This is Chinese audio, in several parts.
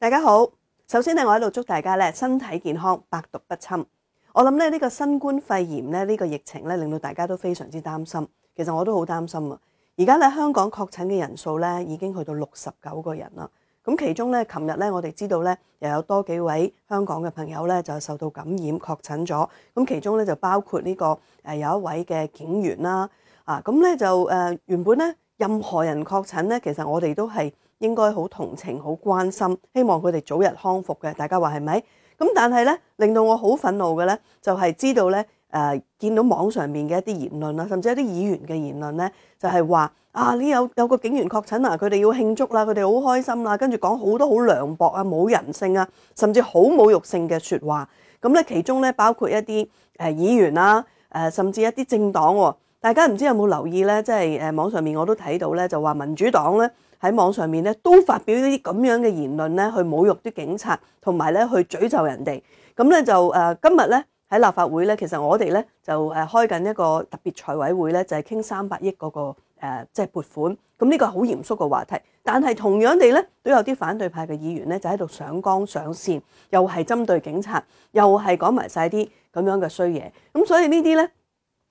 大家好，首先咧，我喺度祝大家咧身体健康，百毒不侵。我谂咧呢个新冠肺炎咧呢个疫情咧令到大家都非常之担心，其实我都好担心啊。而家咧香港确诊嘅人数咧已经去到六十九个人啦。咁其中咧，琴日咧我哋知道咧，又有多几位香港嘅朋友咧就受到感染确诊咗。咁其中咧就包括呢个诶有一位嘅警员啦。啊，咁咧就诶原本咧任何人确诊咧，其实我哋都系。應該好同情、好關心，希望佢哋早日康復嘅。大家話係咪？咁但係咧，令到我好憤怒嘅咧，就係知道咧，誒見到網上面嘅一啲言論啦，甚至一啲議員嘅言論咧，就係話啊，呢有有個警員確診啊，佢哋要慶祝啦，佢哋好開心啦，跟住講好多好涼薄啊、冇人性啊，甚至好侮辱性嘅说話。咁咧，其中咧包括一啲誒議員啦，誒甚至一啲政黨。大家唔知有冇留意咧？即係誒網上面我都睇到咧，就話民主黨咧。喺網上面咧都發表呢啲咁樣嘅言論咧，去侮辱啲警察，同埋咧去詛咒人哋。咁咧就誒今日咧喺立法會咧，其實我哋咧就誒開緊一個特別財委會咧，就係傾三百億嗰個即係撥款。咁呢個好嚴肅嘅話題，但係同樣地咧都有啲反對派嘅議員咧就喺度上綱上線，又係針對警察，又係講埋晒啲咁樣嘅衰嘢。咁所以呢啲咧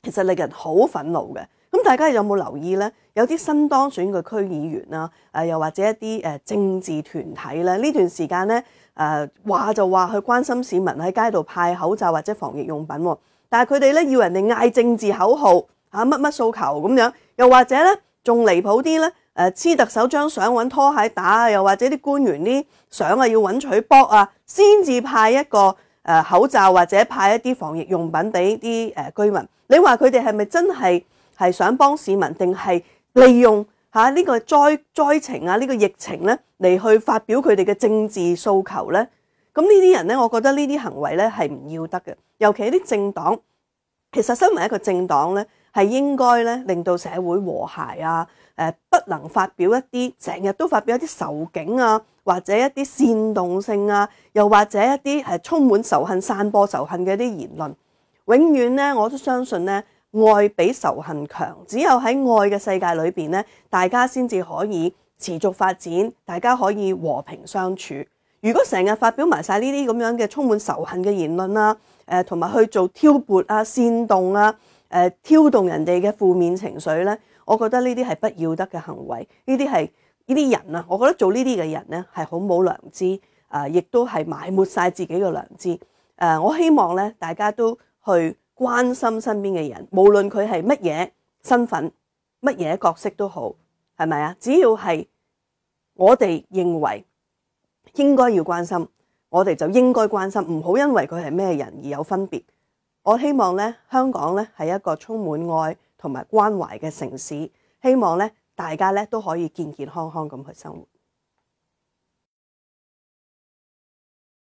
其實令人好憤怒嘅。咁大家有冇留意咧？有啲新當選嘅區議員啦，誒又或者一啲誒政治團體咧，呢段時間咧，誒話就話去關心市民喺街度派口罩或者防疫用品喎，但係佢哋咧要人哋嗌政治口號嚇乜乜訴求咁樣，又或者咧仲離譜啲咧，誒黐特首張相揾拖鞋打啊，又或者啲官員啲相啊要揾取博啊，先至派一個誒口罩或者派一啲防疫用品俾啲誒居民。你話佢哋係咪真係？係想幫市民定係利用嚇呢個災災情啊，呢個疫情咧嚟去發表佢哋嘅政治訴求咧。咁呢啲人咧，我覺得呢啲行為咧係唔要得嘅。尤其係啲政黨，其實身為一個政黨咧，係應該咧令到社會和諧啊。誒，不能發表一啲成日都發表一啲仇警啊，或者一啲煽動性啊，又或者一啲係充滿仇恨、散播仇恨嘅一啲言論。永遠咧，我都相信咧。愛比仇恨強，只有喺愛嘅世界裏面咧，大家先至可以持續發展，大家可以和平相處。如果成日發表埋晒呢啲咁樣嘅充滿仇恨嘅言論啦，誒，同埋去做挑撥啊、煽動啊、誒挑動人哋嘅負面情緒咧，我覺得呢啲係不要得嘅行為，呢啲係呢啲人啊，我覺得做呢啲嘅人咧係好冇良知啊，亦都係埋沒晒自己嘅良知。誒，我希望咧大家都去。关心身边嘅人，无论佢系乜嘢身份、乜嘢角色都好，系咪啊？只要系我哋认为应该要关心，我哋就应该关心，唔好因为佢系咩人而有分别。我希望咧，香港咧系一个充满爱同埋关怀嘅城市，希望咧大家咧都可以健健康康咁去生活。